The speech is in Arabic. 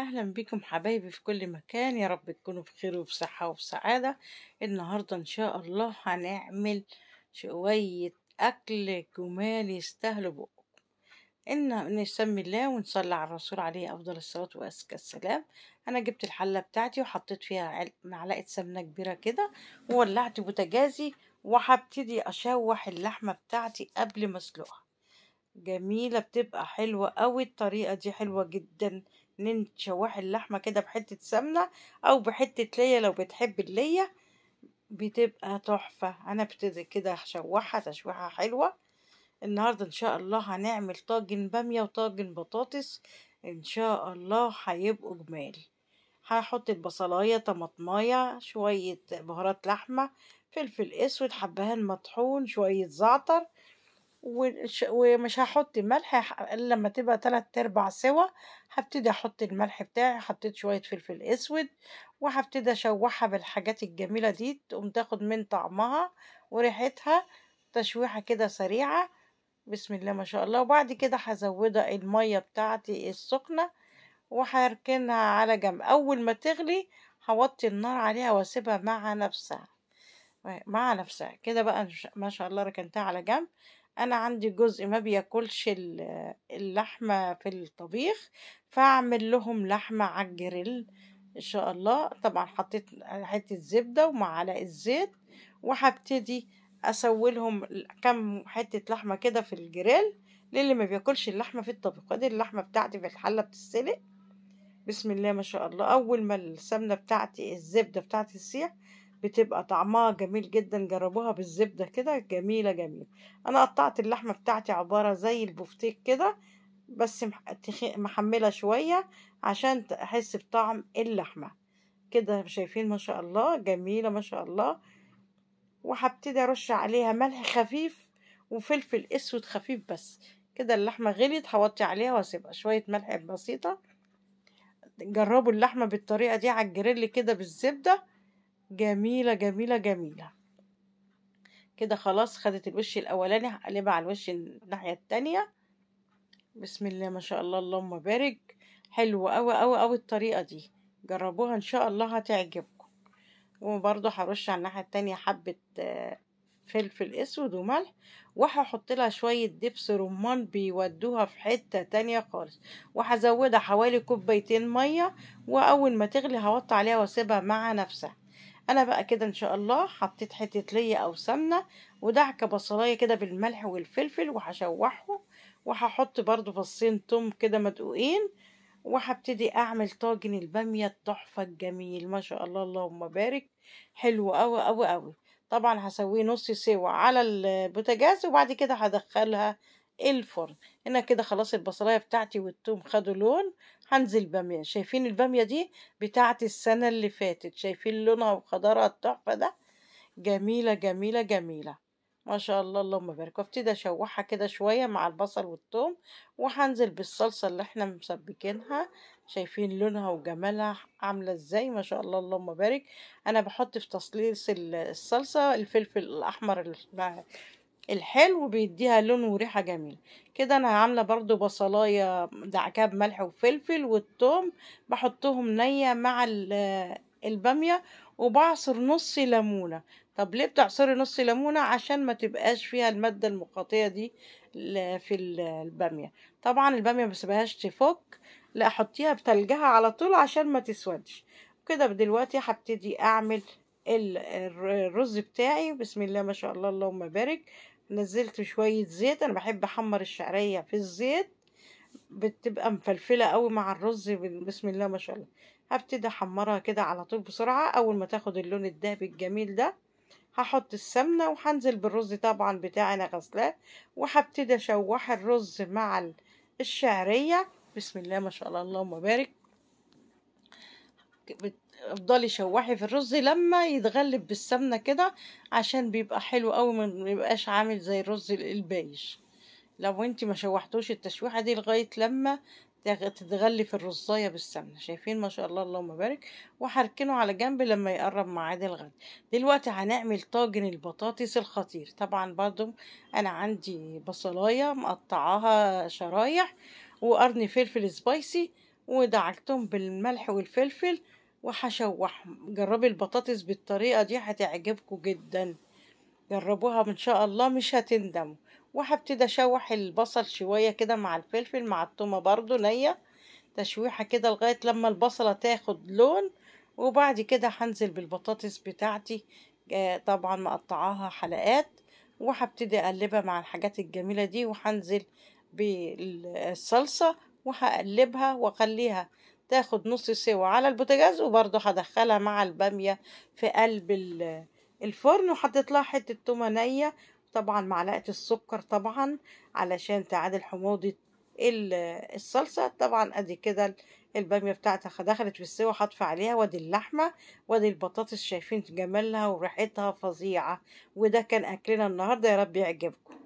أهلا بكم حبايبي في كل مكان يا رب تكونوا بخير وبصحة وبسعادة النهاردة إن شاء الله هنعمل شوية أكل جمال يستاهلوا بقكم إن نسمي الله ونصلي على الرسول عليه أفضل الصلاة وأزكى السلام أنا جبت الحلة بتاعتي وحطيت فيها معلقة سمنة كبيرة كده وولعت بوتجازي وهبتدي أشوح اللحمة بتاعتي قبل ما أسلقها جميلة بتبقى حلوة قوي الطريقة دي حلوة جدا ان انت تشوحي اللحمة كده بحتة سمنة او بحتة ليا لو بتحبي الليا بتبقى تحفة انا ابتدي كده أشوحها تشويحة حلوة النهاردة ان شاء الله هنعمل طاجن بامية وطاجن بطاطس ان شاء الله هيبقوا جمال هحط البصلاية طماطماية شوية بهارات لحمة فلفل اسود حبهان مطحون شوية زعتر ومش هحط ملح الا لما تبقى تلات ارباع سوا هبتدي احط الملح بتاعي حطيت شوية فلفل اسود وهبتدي اشوحها بالحاجات الجميلة دي تقوم تاخد من طعمها وريحتها تشويحة كده سريعة بسم الله ما شاء الله وبعد كده هزودها المية بتاعتي السخنة وهركنها على جنب اول ما تغلي هوطي النار عليها واسيبها مع نفسها مع نفسها كده بقى ما شاء الله ركنتها على جنب انا عندي جزء ما بياكلش اللحمه في الطبيخ فاعمل لهم لحمه على الجريل ان شاء الله طبعا حطيت حته زبده ومعلقه زيت وهبتدي اسوي لهم كام حته لحمه كده في الجريل للي ما بياكلش اللحمه في الطبيخ ودي اللحمه بتاعتي في الحله بتتسلق بسم الله ما شاء الله اول ما السمنه بتاعتي الزبده بتاعتي تسيح بتبقى طعمها جميل جدا جربوها بالزبدة كده جميلة جميلة أنا قطعت اللحمة بتاعتي عبارة زي البفتيك كده بس محملة شوية عشان أحس بطعم اللحمة كده شايفين ما شاء الله جميلة ما شاء الله وهبتدي أرش عليها ملح خفيف وفلفل أسود خفيف بس كده اللحمة غليت هوطي عليها واسيبها شوية ملح بسيطة جربوا اللحمة بالطريقة دي على الجريل كده بالزبدة جميلة جميلة جميلة كده خلاص خدت الوش الاولاني هقلبها على الوش الناحية التانية بسم الله ما شاء الله اللهم بارك حلوة قوي قوي قوي الطريقة دي جربوها ان شاء الله هتعجبكم وبرضه هرش على الناحية التانية حبة آه، فلفل اسود وملح وهحط لها شوية دبس رمان بيودوها في حتة تانية خالص وهزودها حوالي كوبايتين مية واول ما تغلي هوطي عليها واسيبها مع نفسها انا بقى كده ان شاء الله حطيت حته ليا او سمنه ودعكه بصلايه كده بالملح والفلفل وهشوحه وهحط برضو فصين توم كده مدقوقين وهبتدي اعمل طاجن الباميه التحفه الجميل ما شاء الله اللهم بارك حلو قوي قوي قوي طبعا هسويه نص سوا على البوتاجاز وبعد كده هدخلها الفرن هنا كده خلاص البصلايه بتاعتي والتوم خدوا لون هنزل بامية شايفين البامية دي بتاعت السنة اللي فاتت شايفين لونها وخضارها التحفة ده جميلة جميلة جميلة ما شاء الله اللهم بارك وابتدي اشوحها كده شوية مع البصل والثوم وهنزل بالصلصة اللي احنا مسبكينها شايفين لونها وجمالها عاملة ازاي ما شاء الله اللهم بارك انا بحط في تصليص الصلصة الفلفل الاحمر الحلو بيديها لون وريحة جميل كده انا عاملة برضو بصلاية دعكها بملح وفلفل والثوم بحطهم نية مع آه، البامية وبعصر نص ليمونة طب ليه بتعصري نص ليمونة عشان ما تبقاش فيها المادة المقاطية دي في البامية طبعا البامية ما تفك لا احطيها بتلجها على طول عشان ما تسودش كده دلوقتي هبتدي اعمل الرز بتاعي بسم الله ما شاء الله اللهم بارك نزلت شوية زيت انا بحب احمر الشعرية في الزيت بتبقى مفلفلة قوي مع الرز بسم الله ما شاء الله هبتدي احمرها كده على طول بسرعة اول ما تاخد اللون الدهبي الجميل ده هحط السمنة وهنزل بالرز طبعا بتاعي انا غسلاه وهبتدي اشوح الرز مع الشعرية بسم الله ما شاء الله اللهم بارك افضلي شوحي في الرز لما يتغلب بالسمنه كده عشان بيبقى حلو قوي ما يبقاش عامل زي الرز البايش لو انت ما شوحتوش التشويحه دي لغايه لما تتغلي في الرزايه بالسمنه شايفين ما شاء الله اللهم بارك وحركنه على جنب لما يقرب ميعاد الغد دلوقتي هنعمل طاجن البطاطس الخطير طبعا برضو انا عندي بصلايه مقطعاها شرايح وقرن فلفل سبايسي ودعكتهم بالملح والفلفل وحشوح جربي البطاطس بالطريقة دي هتعجبكوا جدا جربوها ان شاء الله مش هتندموا وهبتدي اشوح البصل شوية كده مع الفلفل مع التومة برضو نية تشويحة كده لغاية لما البصلة تاخد لون وبعد كده هنزل بالبطاطس بتاعتي آه، طبعا مقطعاها حلقات وهبتدي اقلبها مع الحاجات الجميلة دي وهنزل بالصلصة وهقلبها واخليها تاخد نص سوا على البوتاجاز وبرده هدخلها مع البامية في قلب الفرن وحطيت لها حتة تومة نية طبعا معلقة السكر طبعا علشان تعادل حموضة الصلصة طبعا ادي كده البامية بتاعتها دخلت في السوا هطفي عليها وادي اللحمة وادي البطاطس شايفين جمالها وريحتها فظيعة وده كان اكلنا النهاردة يا رب يعجبكم